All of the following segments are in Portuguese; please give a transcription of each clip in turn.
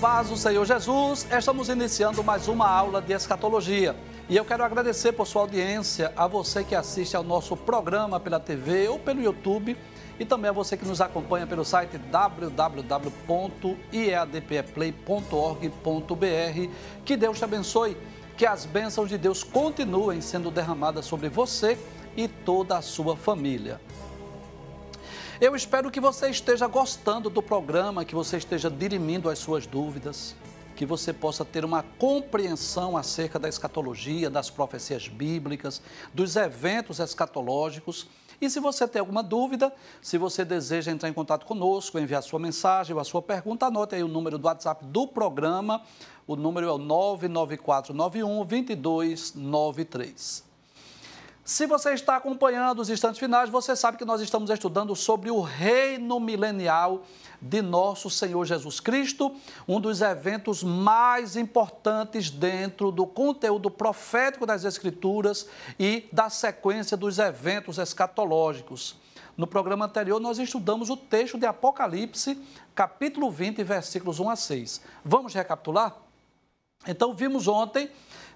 paz do Senhor Jesus, é, estamos iniciando mais uma aula de escatologia. E eu quero agradecer por sua audiência, a você que assiste ao nosso programa pela TV ou pelo YouTube, e também a você que nos acompanha pelo site www.eadpeplay.org.br. Que Deus te abençoe, que as bênçãos de Deus continuem sendo derramadas sobre você e toda a sua família. Eu espero que você esteja gostando do programa, que você esteja dirimindo as suas dúvidas, que você possa ter uma compreensão acerca da escatologia, das profecias bíblicas, dos eventos escatológicos. E se você tem alguma dúvida, se você deseja entrar em contato conosco, enviar sua mensagem ou a sua pergunta, anote aí o número do WhatsApp do programa. O número é o 99491 2293. Se você está acompanhando os instantes finais, você sabe que nós estamos estudando sobre o reino milenial de nosso Senhor Jesus Cristo, um dos eventos mais importantes dentro do conteúdo profético das Escrituras e da sequência dos eventos escatológicos. No programa anterior, nós estudamos o texto de Apocalipse, capítulo 20, versículos 1 a 6. Vamos recapitular? Então, vimos ontem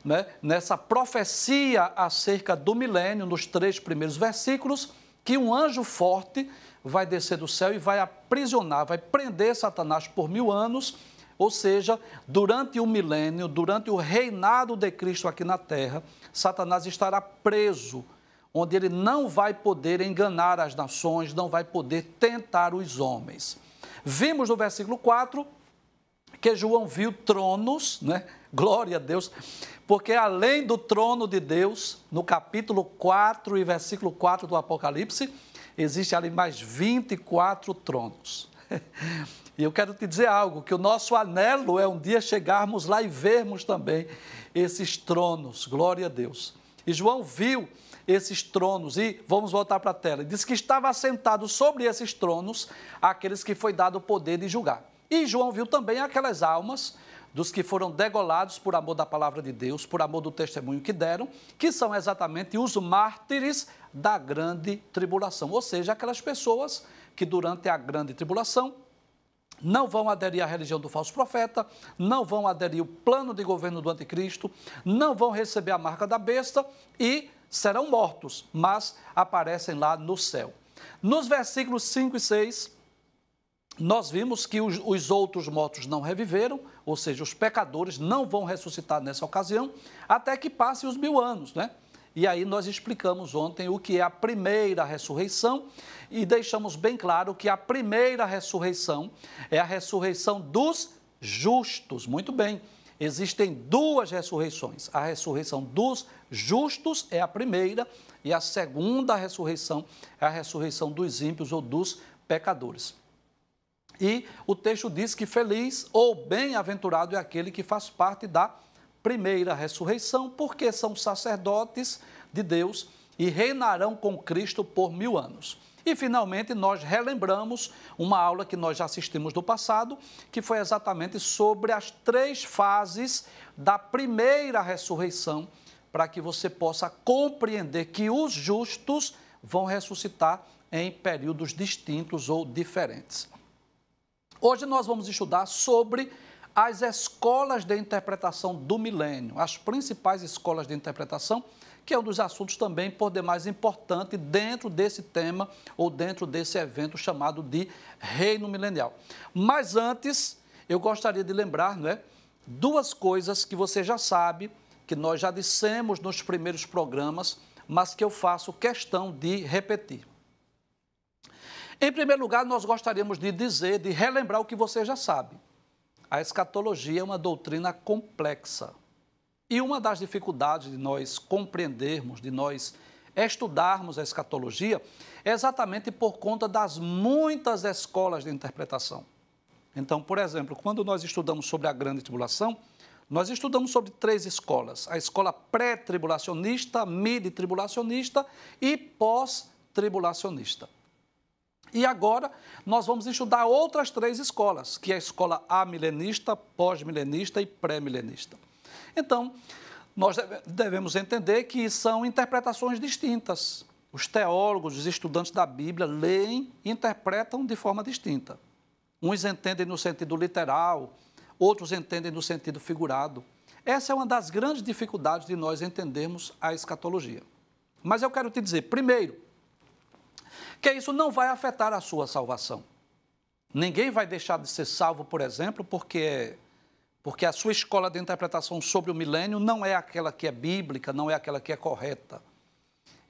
né, nessa profecia acerca do milênio, nos três primeiros versículos, que um anjo forte vai descer do céu e vai aprisionar, vai prender Satanás por mil anos, ou seja, durante o milênio, durante o reinado de Cristo aqui na terra, Satanás estará preso, onde ele não vai poder enganar as nações, não vai poder tentar os homens. Vimos no versículo 4 que João viu tronos, né? Glória a Deus. Porque além do trono de Deus, no capítulo 4 e versículo 4 do Apocalipse, existe ali mais 24 tronos. E eu quero te dizer algo, que o nosso anelo é um dia chegarmos lá e vermos também esses tronos, glória a Deus. E João viu esses tronos, e vamos voltar para a tela, ele diz que estava sentado sobre esses tronos aqueles que foi dado o poder de julgar. E João viu também aquelas almas dos que foram degolados por amor da palavra de Deus, por amor do testemunho que deram, que são exatamente os mártires da grande tribulação, ou seja, aquelas pessoas que durante a grande tribulação não vão aderir à religião do falso profeta, não vão aderir ao plano de governo do anticristo, não vão receber a marca da besta e serão mortos, mas aparecem lá no céu. Nos versículos 5 e 6, nós vimos que os, os, outros mortos não reviveram, ou seja, os pecadores não vão ressuscitar nessa ocasião, até que passem os mil anos, né? E aí nós explicamos ontem o que é a primeira ressurreição e deixamos bem claro que a primeira ressurreição é a ressurreição dos justos. Muito bem. Existem duas ressurreições. A ressurreição dos justos é a primeira e a segunda ressurreição é a ressurreição dos ímpios ou dos pecadores. E o texto diz que feliz ou bem-aventurado é aquele que faz parte da primeira ressurreição, porque são sacerdotes de Deus e reinarão com Cristo por mil anos. E finalmente nós relembramos uma aula que nós já assistimos do passado, que foi exatamente sobre as três fases da primeira ressurreição, para que você possa compreender que os justos vão ressuscitar em períodos distintos ou diferentes. Hoje nós vamos estudar sobre as escolas de interpretação do milênio, as principais escolas de interpretação, que é um dos assuntos também por demais importante dentro desse tema ou dentro desse evento chamado de Reino Milenial. Mas antes, eu gostaria de lembrar, não é, duas coisas que você já sabe, que nós já dissemos nos primeiros programas, mas que eu faço questão de repetir. Em primeiro lugar, nós gostaríamos de dizer, de relembrar o que você já sabe. A escatologia é uma doutrina complexa. E uma das dificuldades de nós compreendermos, de nós estudarmos a escatologia, é exatamente por conta das muitas escolas de interpretação. Então, por exemplo, quando nós estudamos sobre a grande tribulação, nós estudamos sobre três escolas: a escola pré-tribulacionista, mid-tribulacionista e pós-tribulacionista. E agora nós vamos estudar outras três escolas, que é a escola amilenista, pós-milenista e pré-milenista. Então, nós devemos entender que são interpretações distintas. Os teólogos, os estudantes da Bíblia leem e interpretam de forma distinta. Uns entendem no sentido literal, outros entendem no sentido figurado. Essa é uma das grandes dificuldades de nós entendermos a escatologia. Mas eu quero te dizer, primeiro, que isso não vai afetar a sua salvação. Ninguém vai deixar de ser salvo, por exemplo, porque porque a sua escola de interpretação sobre o milênio não é aquela que é bíblica, não é aquela que é correta.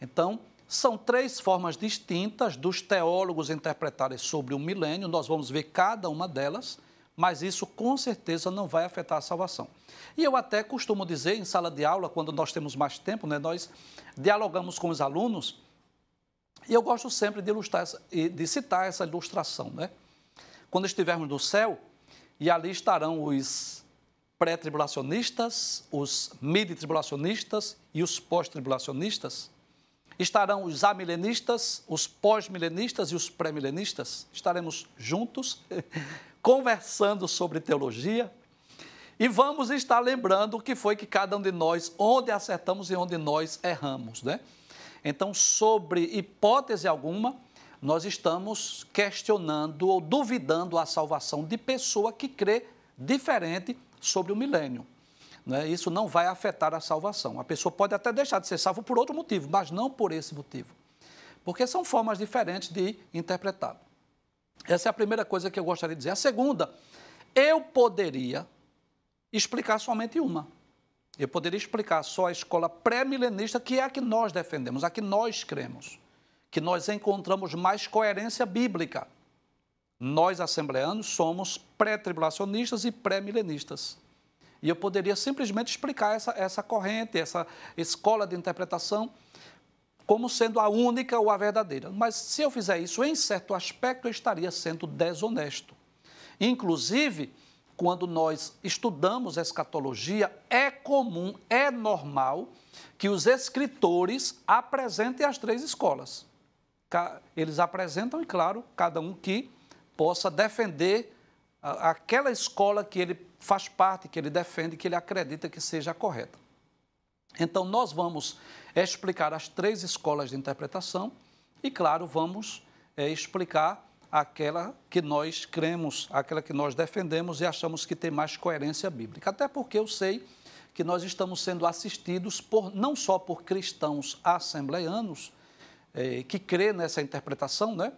Então, são três formas distintas dos teólogos interpretarem sobre o milênio, nós vamos ver cada uma delas, mas isso com certeza não vai afetar a salvação. E eu até costumo dizer em sala de aula, quando nós temos mais tempo, né, nós dialogamos com os alunos e eu gosto sempre de, ilustrar, de citar essa ilustração. Né? Quando estivermos no céu, e ali estarão os pré-tribulacionistas, os mid-tribulacionistas e os pós-tribulacionistas. Estarão os amilenistas, os pós-milenistas e os pré-milenistas. Estaremos juntos, conversando sobre teologia. E vamos estar lembrando o que foi que cada um de nós, onde acertamos e onde nós erramos, né? Então, sobre hipótese alguma, nós estamos questionando ou duvidando a salvação de pessoa que crê diferente sobre o milênio. Né? Isso não vai afetar a salvação. A pessoa pode até deixar de ser salva por outro motivo, mas não por esse motivo. Porque são formas diferentes de interpretar. Essa é a primeira coisa que eu gostaria de dizer. A segunda, eu poderia explicar somente uma. Eu poderia explicar só a escola pré-milenista, que é a que nós defendemos, a que nós cremos, que nós encontramos mais coerência bíblica. Nós, assembleanos, somos pré-tribulacionistas e pré-milenistas. E eu poderia simplesmente explicar essa, essa corrente, essa escola de interpretação, como sendo a única ou a verdadeira. Mas se eu fizer isso, em certo aspecto, eu estaria sendo desonesto. Inclusive, quando nós estudamos escatologia, é comum, é normal que os escritores apresentem as três escolas. Eles apresentam, e claro, cada um que possa defender aquela escola que ele faz parte, que ele defende, que ele acredita que seja a correta. Então, nós vamos explicar as três escolas de interpretação e, claro, vamos eh, explicar aquela que nós cremos, aquela que nós defendemos e achamos que tem mais coerência bíblica. Até porque eu sei que nós estamos sendo assistidos por não só por cristãos assembleanos eh, que crê nessa interpretação, né?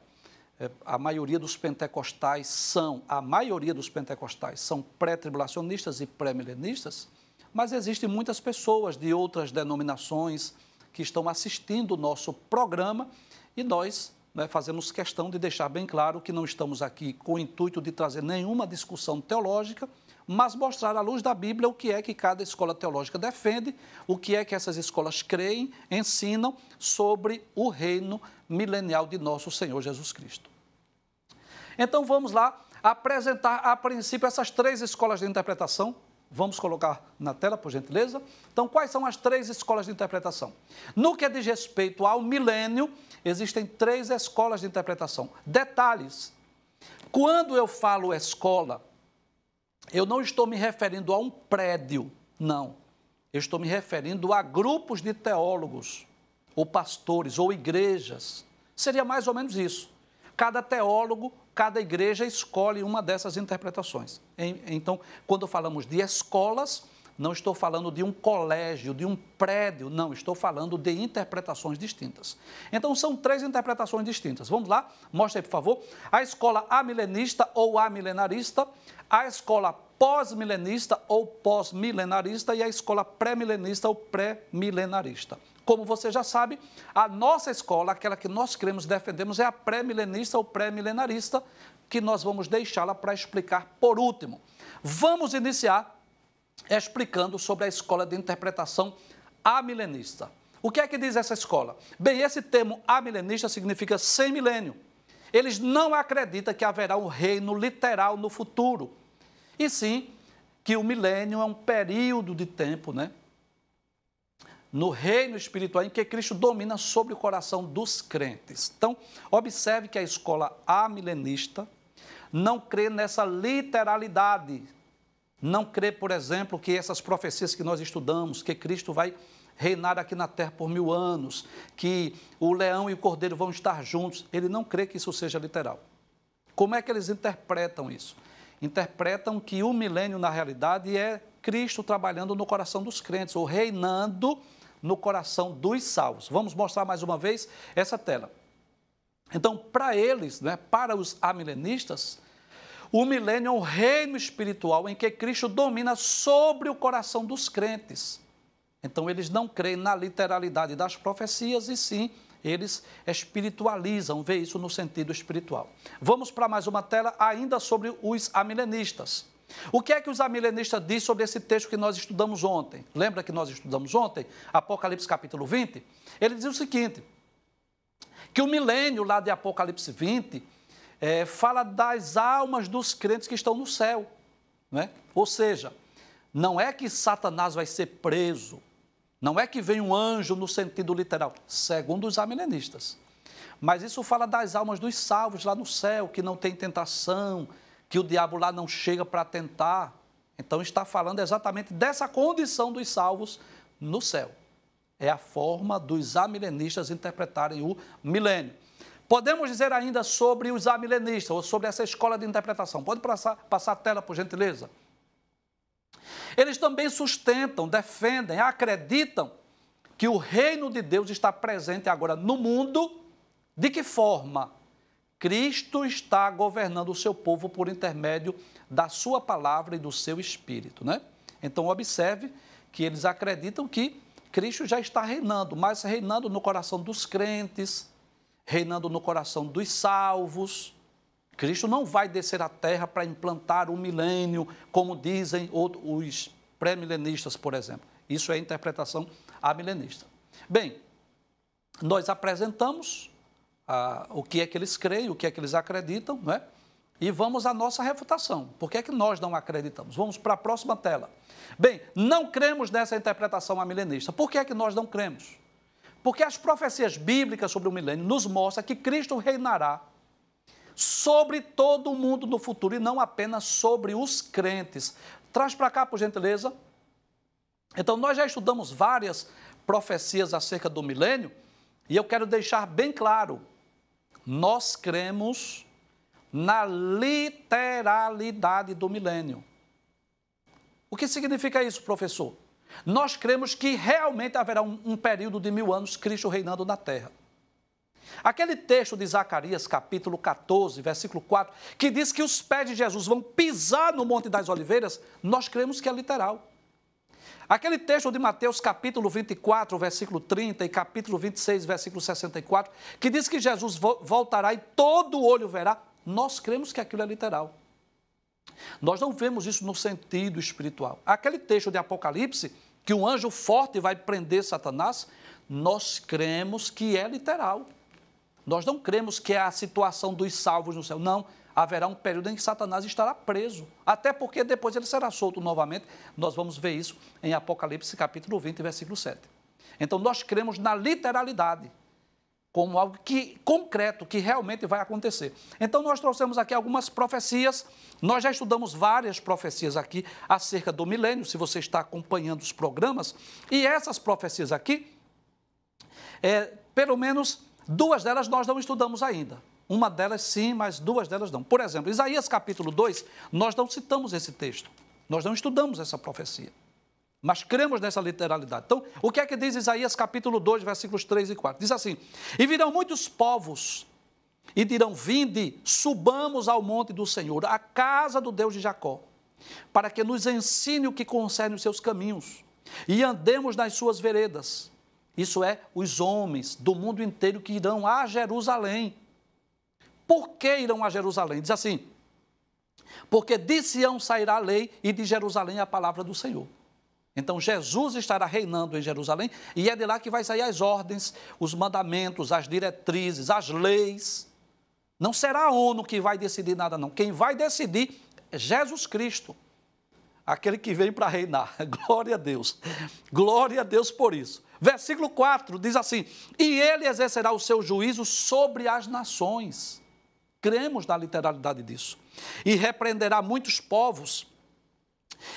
Eh, a maioria dos pentecostais são, a maioria dos pentecostais são pré-tribulacionistas e pré-milenistas, mas existem muitas pessoas de outras denominações que estão assistindo o nosso programa e nós né, fazemos questão de deixar bem claro que não estamos aqui com o intuito de trazer nenhuma discussão teológica, mas mostrar à luz da Bíblia o que é que cada escola teológica defende, o que é que essas escolas creem, ensinam sobre o reino milenial de nosso Senhor Jesus Cristo. Então vamos lá apresentar a princípio essas três escolas de interpretação Vamos colocar na tela, por gentileza. Então, quais são as três escolas de interpretação? No que diz respeito ao milênio, existem três escolas de interpretação. Detalhes: quando eu falo escola, eu não estou me referindo a um prédio, não. Eu estou me referindo a grupos de teólogos, ou pastores, ou igrejas. Seria mais ou menos isso. Cada teólogo, cada igreja escolhe uma dessas interpretações. Então, quando falamos de escolas, não estou falando de um colégio, de um prédio, não, estou falando de interpretações distintas. Então são três interpretações distintas. Vamos lá? Mostra aí, por favor. A escola amilenista ou amilenarista, a escola pós-milenista ou pós-milenarista e a escola pré-milenista ou pré-milenarista. Como você já sabe, a nossa escola, aquela que nós queremos defendemos, é a pré-milenista ou pré-milenarista, que nós vamos deixá-la para explicar por último. Vamos iniciar explicando sobre a escola de interpretação amilenista. O que é que diz essa escola? Bem, esse termo amilenista significa sem milênio. Eles não acreditam que haverá um reino literal no futuro, e sim que o milênio é um período de tempo, né? no reino espiritual em que Cristo domina sobre o coração dos crentes. Então, observe que a escola amilenista não crê nessa literalidade. Não crê, por exemplo, que essas profecias que nós estudamos, que Cristo vai reinar aqui na terra por mil anos, que o leão e o cordeiro vão estar juntos. Ele não crê que isso seja literal. Como é que eles interpretam isso? Interpretam que o milênio, na realidade, é Cristo trabalhando no coração dos crentes, ou reinando no coração dos salvos. Vamos mostrar mais uma vez essa tela. Então, para eles, né, para os amilenistas, o milênio é um reino espiritual em que Cristo domina sobre o coração dos crentes. Então, eles não creem na literalidade das profecias e sim eles espiritualizam, vê isso no sentido espiritual. Vamos para mais uma tela ainda sobre os amilenistas. O que é que os amilenistas dizem sobre esse texto que nós estudamos ontem? Lembra que nós estudamos ontem? Apocalipse capítulo 20? Ele diz o seguinte: que o milênio lá de Apocalipse 20 é, eh, fala das almas dos crentes que estão no céu. Né? Ou seja, não é que Satanás vai ser preso, não é que vem um anjo no sentido literal, segundo os amilenistas. Mas isso fala das almas dos salvos lá no céu, que não tem tentação, que o diabo lá não chega para tentar. Então está falando exatamente dessa condição dos salvos no céu. É a forma dos amilenistas interpretarem o milênio. Podemos dizer ainda sobre os amilenistas, ou sobre essa escola de interpretação. Pode passar, passar a tela, por gentileza? Eles também sustentam, defendem, acreditam que o reino de Deus está presente agora no mundo. De que forma? Cristo está governando o seu povo por intermédio da sua palavra e do seu espírito, né? Então observe que eles acreditam que Cristo já está reinando, mas reinando no coração dos crentes, reinando no coração dos salvos. Cristo não vai descer à terra para implantar o milênio, como dizem os pré-milenistas, por exemplo. Isso é a interpretação amilenista. Bem, nós apresentamos a, o que é que eles creem, o que é que eles acreditam, né? E vamos à nossa refutação. Por que é que nós não acreditamos? Vamos para a próxima tela. Bem, não cremos nessa interpretação amilenista. Por que é que nós não cremos? Porque as profecias bíblicas sobre o milênio nos mostram que Cristo reinará sobre todo o mundo no futuro e não apenas sobre os crentes. Traz para cá, por gentileza. Então, nós já estudamos várias profecias acerca do milênio e eu quero deixar bem claro nós cremos na literalidade do milênio. O que significa isso, professor? Nós cremos que realmente haverá um, um, período de mil anos Cristo reinando na terra. Aquele texto de Zacarias, capítulo 14, versículo 4, que diz que os pés de Jesus vão pisar no Monte das Oliveiras, nós cremos que é literal. Aquele texto de Mateus, capítulo 24, versículo 30 e capítulo 26, versículo 64, que diz que Jesus voltará e todo olho verá, nós cremos que aquilo é literal. Nós não vemos isso no sentido espiritual. Aquele texto de Apocalipse, que um anjo forte vai prender Satanás, nós cremos que é literal. Nós não cremos que é a situação dos salvos no céu. Não, haverá um período em que Satanás estará preso, até porque depois ele será solto novamente. Nós vamos ver isso em Apocalipse capítulo 20, versículo 7. Então nós cremos na literalidade como algo que concreto, que realmente vai acontecer. Então nós trouxemos aqui algumas profecias. Nós já estudamos várias profecias aqui acerca do milênio, se você está acompanhando os programas, e essas profecias aqui é, pelo menos duas delas nós não estudamos ainda. Uma delas sim, mas duas delas não. Por exemplo, Isaías capítulo 2, nós não citamos esse texto. Nós não estudamos essa profecia. Mas cremos nessa literalidade. Então, o que é que diz Isaías capítulo 2, versículos 3 e 4? Diz assim: E virão muitos povos e dirão: Vinde, subamos ao monte do Senhor, à casa do Deus de Jacó, para que nos ensine o que concerne os seus caminhos e andemos nas suas veredas. Isso é, os homens do mundo inteiro que irão a Jerusalém por que irão a Jerusalém? Diz assim: Porque de Sião sairá a lei e de Jerusalém a palavra do Senhor. Então Jesus estará reinando em Jerusalém e é de lá que vai sair as ordens, os mandamentos, as diretrizes, as leis. Não será a ONU que vai decidir nada, não. Quem vai decidir é Jesus Cristo, aquele que vem para reinar. Glória a Deus. Glória a Deus por isso. Versículo 4 diz assim: E ele exercerá o seu juízo sobre as nações cremos na literalidade disso. E repreenderá muitos povos,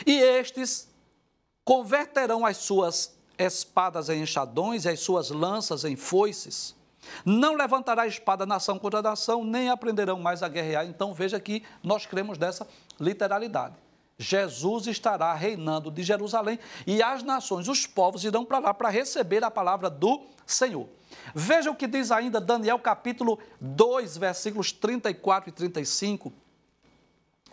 e estes converterão as suas espadas em enxadões e as suas lanças em foices. Não levantará espada nação contra nação, nem aprenderão mais a guerrear. Então veja que nós cremos dessa literalidade. Jesus estará reinando de Jerusalém e as nações, os povos irão para lá para receber a palavra do Senhor. Veja o que diz ainda Daniel capítulo 2, versículos 34 e 35.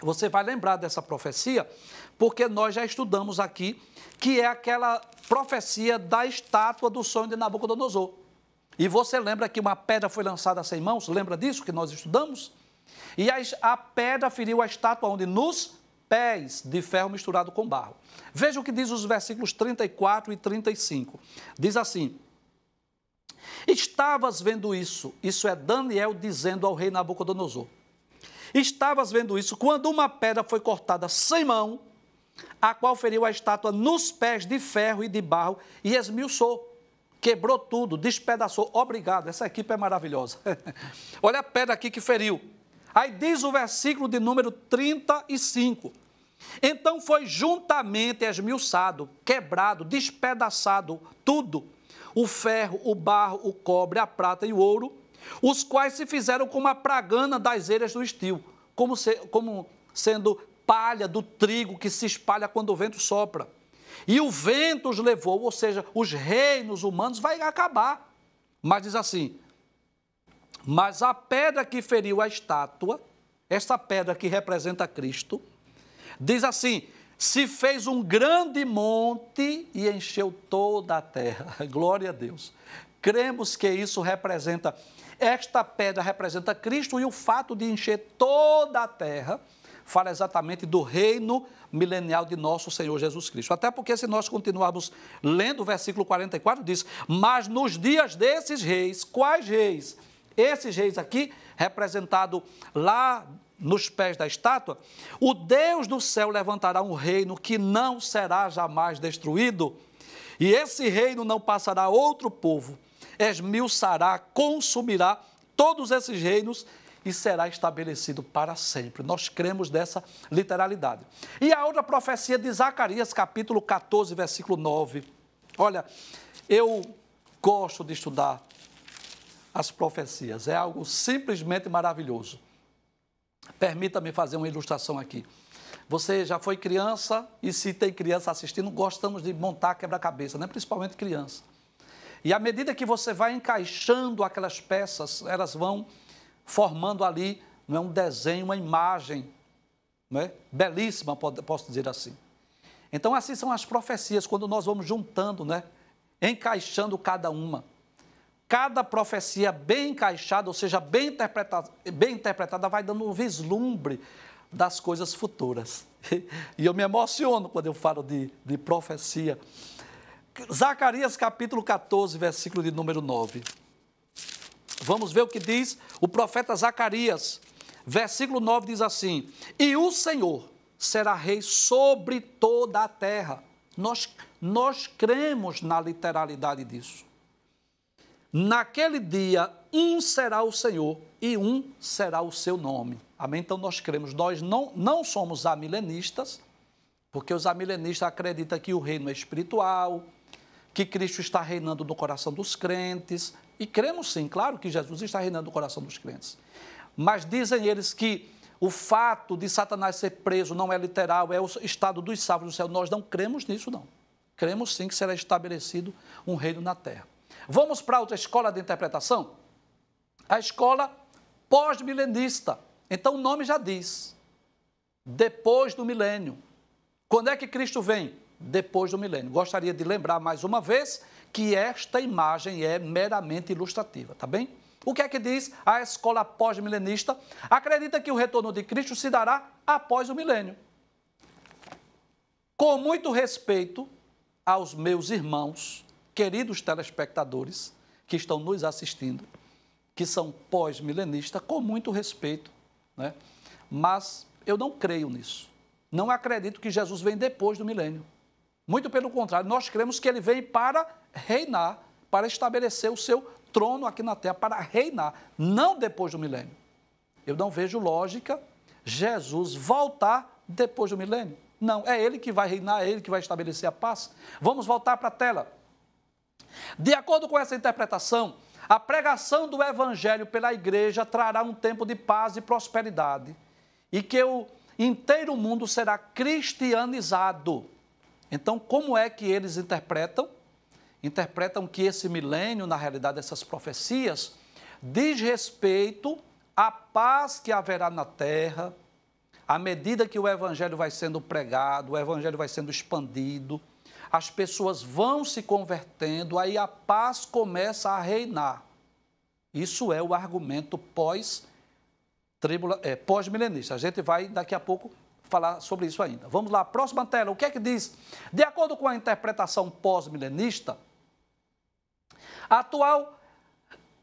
Você vai lembrar dessa profecia, porque nós já estudamos aqui, que é aquela profecia da estátua do sonho de Nabucodonosor. E você lembra que uma pedra foi lançada sem mãos? Lembra disso que nós estudamos? E a, pedra feriu a estátua onde? Nos pés de ferro misturado com barro. Veja o que diz os versículos 34 e 35. Diz assim: Estavas vendo isso, isso é Daniel dizendo ao rei Nabucodonosor. Estavas vendo isso quando uma pedra foi cortada sem mão, a qual feriu a estátua nos pés de ferro e de barro e esmiuçou. Quebrou tudo, despedaçou. Obrigado, essa equipe é maravilhosa. Olha a pedra aqui que feriu. Aí diz o versículo de número 35. Então foi juntamente esmiuçado, quebrado, despedaçado tudo: o ferro, o barro, o cobre, a prata e o ouro, os quais se fizeram como a pragana das eiras do estio, como, se, como sendo palha do trigo que se espalha quando o vento sopra. E o vento os levou, ou seja, os reinos humanos vai acabar. Mas diz assim: mas a pedra que feriu a estátua, essa pedra que representa Cristo, diz assim: se fez um grande monte e encheu toda a terra. Glória a Deus. Cremos que isso representa, esta pedra representa Cristo e o fato de encher toda a terra fala exatamente do reino milenial de nosso Senhor Jesus Cristo. Até porque, se nós continuarmos lendo o versículo 44, diz: Mas nos dias desses reis, quais reis? esses reis aqui, representado lá nos pés da estátua, o Deus do céu levantará um reino que não será jamais destruído, e esse reino não passará a outro povo, esmiuçará, consumirá todos esses reinos e será estabelecido para sempre. Nós cremos dessa literalidade. E a outra profecia de Zacarias, capítulo 14, versículo 9. Olha, eu gosto de estudar as profecias. É algo simplesmente maravilhoso. Permita-me fazer uma ilustração aqui. Você já foi criança e se tem criança assistindo, gostamos de montar quebra-cabeça, né? principalmente criança. E à medida que você vai encaixando aquelas peças, elas vão formando ali não é, um desenho, uma imagem não é? belíssima, posso dizer assim. Então, assim são as profecias, quando nós vamos juntando, né? encaixando cada uma cada profecia bem encaixada, ou seja, bem interpretada, bem interpretada vai dando um vislumbre das coisas futuras. E eu me emociono quando eu falo de, de profecia. Zacarias capítulo 14, versículo de número 9. Vamos ver o que diz o profeta Zacarias. Versículo 9 diz assim: E o Senhor será rei sobre toda a terra. Nós, nós cremos na literalidade disso. Naquele dia, um será o Senhor e um será o seu nome. Amém? Então nós cremos, nós não, não somos amilenistas, porque os amilenistas acreditam que o reino é espiritual, que Cristo está reinando no coração dos crentes. E cremos sim, claro que Jesus está reinando no coração dos crentes. Mas dizem eles que o fato de Satanás ser preso não é literal, é o estado dos salvos do céu. Nós não cremos nisso, não. Cremos sim que será estabelecido um reino na terra. Vamos para outra escola de interpretação? A escola pós-milenista. Então o nome já diz. Depois do milênio. Quando é que Cristo vem? Depois do milênio. Gostaria de lembrar mais uma vez que esta imagem é meramente ilustrativa, tá bem? O que é que diz a escola pós-milenista? Acredita que o retorno de Cristo se dará após o milênio. Com muito respeito aos meus irmãos, queridos telespectadores que estão nos assistindo, que são pós-milenistas, com muito respeito, né? mas eu não creio nisso. Não acredito que Jesus vem depois do milênio. Muito pelo contrário, nós cremos que ele vem para reinar, para estabelecer o seu trono aqui na terra, para reinar, não depois do milênio. Eu não vejo lógica Jesus voltar depois do milênio. Não, é ele que vai reinar, é ele que vai estabelecer a paz. Vamos voltar para a tela. De acordo com essa interpretação, a pregação do evangelho pela igreja trará um tempo de paz e prosperidade e que o inteiro mundo será cristianizado. Então, como é que eles interpretam? Interpretam que esse milênio, na realidade, essas profecias, diz respeito à paz que haverá na terra, à medida que o evangelho vai sendo pregado, o evangelho vai sendo expandido as pessoas vão se convertendo, aí a paz começa a reinar. Isso é o argumento pós é, pós-milenista. A gente vai daqui a pouco falar sobre isso ainda. Vamos lá, próxima tela. O que é que diz? De acordo com a interpretação pós-milenista, a atual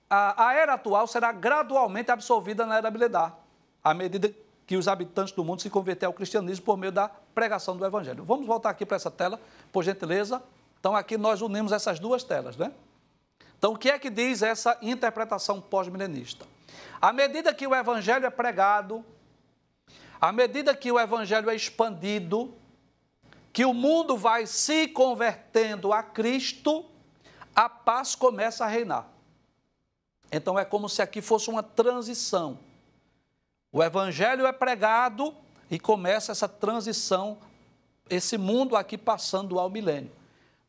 a, a, era atual será gradualmente absorvida na era milenar, à medida que os habitantes do mundo se converteram ao cristianismo por meio da pregação do Evangelho. Vamos voltar aqui para essa tela, por gentileza. Então, aqui nós unimos essas duas telas, né? Então, o que é que diz essa interpretação pós-milenista? À medida que o Evangelho é pregado, à medida que o Evangelho é expandido, que o mundo vai se convertendo a Cristo, a paz começa a reinar. Então, é como se aqui fosse uma transição o evangelho é pregado e começa essa transição, esse mundo aqui passando ao milênio.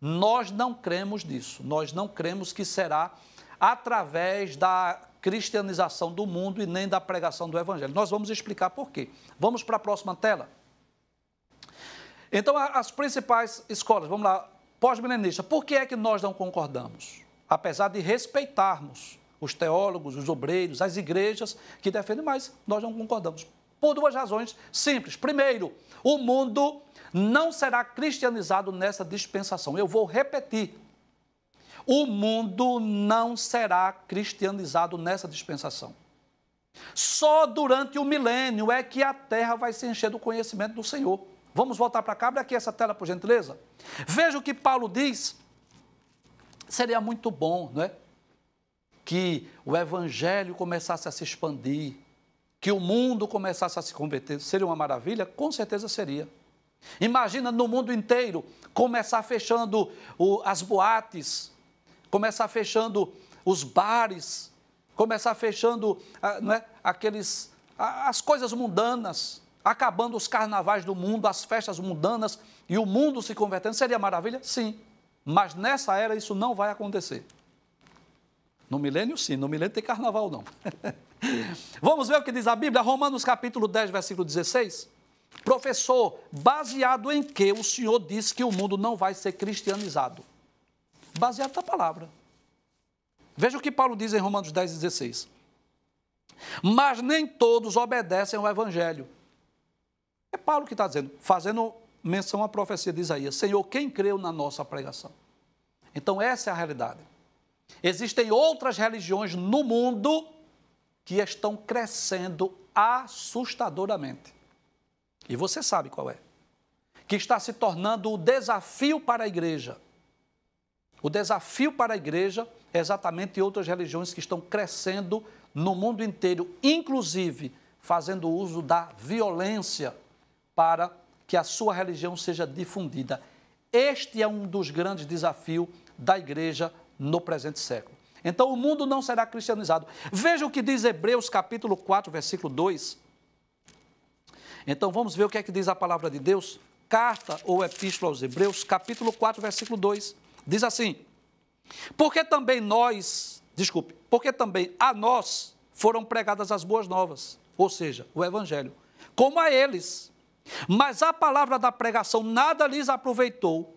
Nós não cremos nisso. Nós não cremos que será através da cristianização do mundo e nem da pregação do evangelho. Nós vamos explicar por quê. Vamos para a próxima tela. Então, as principais escolas, vamos lá, pós-milenista, por que é que nós não concordamos? Apesar de respeitarmos os teólogos, os obreiros, as igrejas que defendem, mas nós não concordamos. Por duas razões simples. Primeiro, o mundo não será cristianizado nessa dispensação. Eu vou repetir. O mundo não será cristianizado nessa dispensação. Só durante o milênio é que a terra vai se encher do conhecimento do Senhor. Vamos voltar para cá, abre aqui essa tela, por gentileza. Veja o que Paulo diz. Seria muito bom, não é? que o evangelho começasse a se expandir, que o mundo começasse a se converter, seria uma maravilha? Com certeza seria. Imagina no mundo inteiro começar fechando o, as boates, começar fechando os bares, começar fechando ah, é, aqueles as coisas mundanas, acabando os carnavais do mundo, as festas mundanas e o mundo se convertendo, seria maravilha? Sim. Mas nessa era isso não vai acontecer. No milênio, sim. No milênio tem carnaval, não. Vamos ver o que diz a Bíblia, Romanos capítulo 10, versículo 16. Professor, baseado em que o senhor diz que o mundo não vai ser cristianizado? Baseado na palavra. Veja o que Paulo diz em Romanos 10, 16. Mas nem todos obedecem ao evangelho. É Paulo que está dizendo, fazendo menção à profecia de Isaías: Senhor, quem creu na nossa pregação? Então, essa é a realidade. Existem outras religiões no mundo que estão crescendo assustadoramente. E você sabe qual é. Que está se tornando o desafio para a igreja. O desafio para a igreja é exatamente outras religiões que estão crescendo no mundo inteiro, inclusive fazendo uso da violência para que a sua religião seja difundida. Este é um dos grandes desafios da igreja no presente século. Então o mundo não será cristianizado. Veja o que diz Hebreus capítulo 4, versículo 2. Então vamos ver o que é que diz a palavra de Deus. Carta ou epístola aos Hebreus, capítulo 4, versículo 2. Diz assim: Porque também nós, desculpe, porque também a nós foram pregadas as boas novas, ou seja, o evangelho, como a eles. Mas a palavra da pregação nada lhes aproveitou,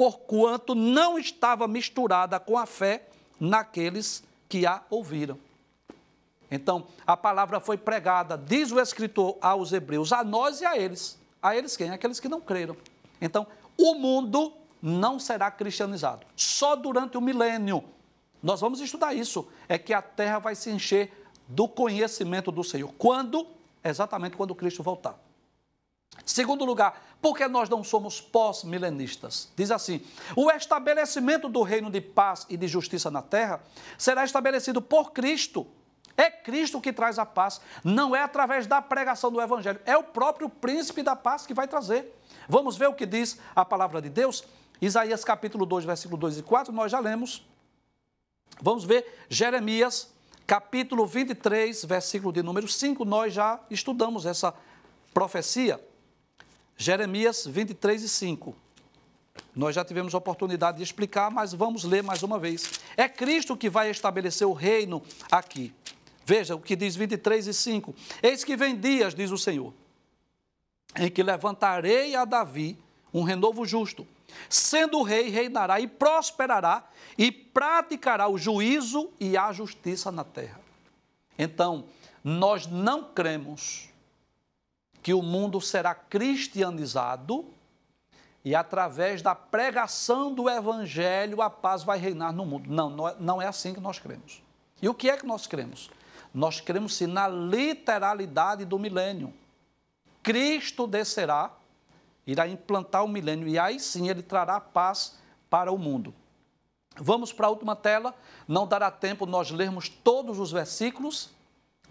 porquanto não estava misturada com a fé naqueles que a ouviram. Então, a palavra foi pregada, diz o escritor aos hebreus, a nós e a eles. A eles quem? Aqueles que não creram. Então, o mundo não será cristianizado. Só durante o milênio. Nós vamos estudar isso. É que a terra vai se encher do conhecimento do Senhor. Quando? Exatamente quando Cristo voltar. Segundo lugar, porque nós não somos pós-milenistas. Diz assim: o estabelecimento do reino de paz e de justiça na terra será estabelecido por Cristo. É Cristo que traz a paz, não é através da pregação do Evangelho, é o próprio príncipe da paz que vai trazer. Vamos ver o que diz a palavra de Deus, Isaías capítulo 2, versículo 2 e 4, nós já lemos. Vamos ver Jeremias capítulo 23, versículo de número 5, nós já estudamos essa profecia. Jeremias 23 e 5. Nós já tivemos a oportunidade de explicar, mas vamos ler mais uma vez. É Cristo que vai estabelecer o reino aqui. Veja o que diz 23 e 5. Eis que vem dias, diz o Senhor, em que levantarei a Davi um renovo justo. Sendo rei, reinará e prosperará e praticará o juízo e a justiça na terra. Então, nós não cremos que o mundo será cristianizado e através da pregação do evangelho a paz vai reinar no mundo. Não, é, não é assim que nós cremos. E o que é que nós cremos? Nós cremos sim na literalidade do milênio. Cristo descerá, irá implantar o milênio e aí sim ele trará paz para o mundo. Vamos para a última tela, não dará tempo nós lermos todos os versículos,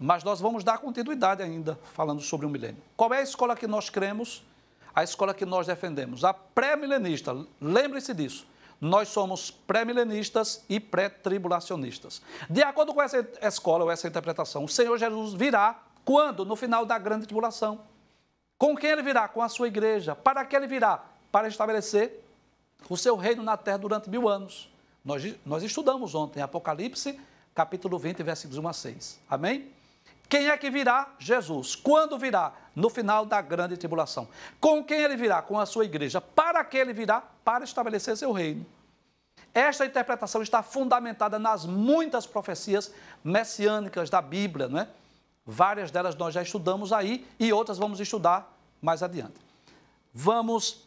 mas nós vamos dar continuidade ainda falando sobre o milênio. Qual é a escola que nós cremos? A escola que nós defendemos, a pré-milenista. Lembre-se disso. Nós somos pré-milenistas e pré-tribulacionistas. De acordo com essa escola ou essa interpretação, o Senhor Jesus virá quando? No final da grande tribulação. Com quem ele virá? Com a sua igreja. Para que ele virá? Para estabelecer o seu reino na terra durante mil anos. Nós, nós estudamos ontem Apocalipse, capítulo 20, versículos 1 a 6. Amém? Quem é que virá? Jesus. Quando virá? No final da grande tribulação. Com quem ele virá? Com a sua igreja. Para que ele virá? Para estabelecer seu reino. Esta interpretação está fundamentada nas muitas profecias messiânicas da Bíblia, não é? Várias delas nós já estudamos aí e outras vamos estudar mais adiante. Vamos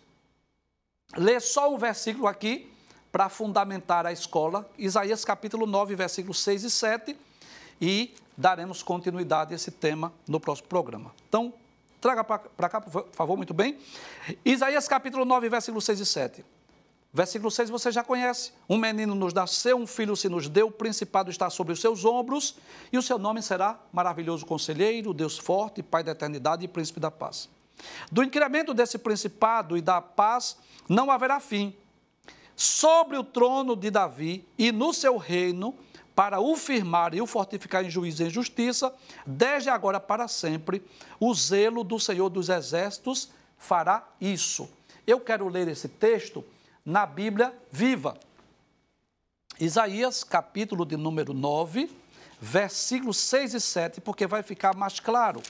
ler só um versículo aqui para fundamentar a escola, Isaías capítulo 9, versículos 6 e 7 e daremos continuidade a esse tema no próximo programa. Então, traga para cá, por favor, muito bem. Isaías capítulo 9, versículos 6 e 7. Versículo 6 você já conhece. Um menino nos nasceu, um filho se nos deu, o principado está sobre os seus ombros, e o seu nome será Maravilhoso Conselheiro, Deus Forte, Pai da Eternidade e Príncipe da Paz. Do incremento desse principado e da paz não haverá fim. Sobre o trono de Davi e no seu reino para o firmar e o fortificar em juízo e em justiça, desde agora para sempre, o zelo do Senhor dos Exércitos fará isso. Eu quero ler esse texto na Bíblia viva. Isaías, capítulo de número 9, versículos 6 e 7, porque vai ficar mais claro.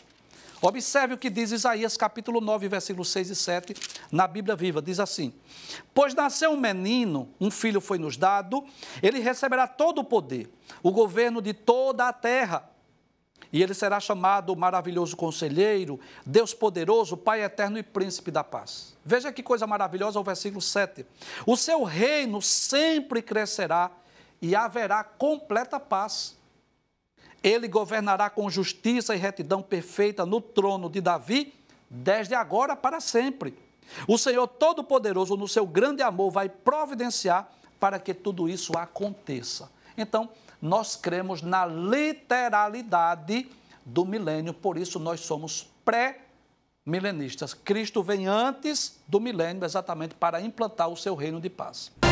Observe o que diz Isaías capítulo 9, versículos 6 e 7, na Bíblia Viva, diz assim: Pois nasceu um menino, um filho foi nos dado, ele receberá todo o poder, o governo de toda a terra. E ele será chamado maravilhoso conselheiro, Deus poderoso, Pai eterno e príncipe da paz. Veja que coisa maravilhosa o versículo 7. O seu reino sempre crescerá e haverá completa paz ele governará com justiça e retidão perfeita no trono de Davi, desde agora para sempre. O Senhor Todo-Poderoso, no seu grande amor, vai providenciar para que tudo isso aconteça. Então, nós cremos na literalidade do milênio, por isso nós somos pré-milenistas. Cristo vem antes do milênio, exatamente para implantar o seu reino de paz.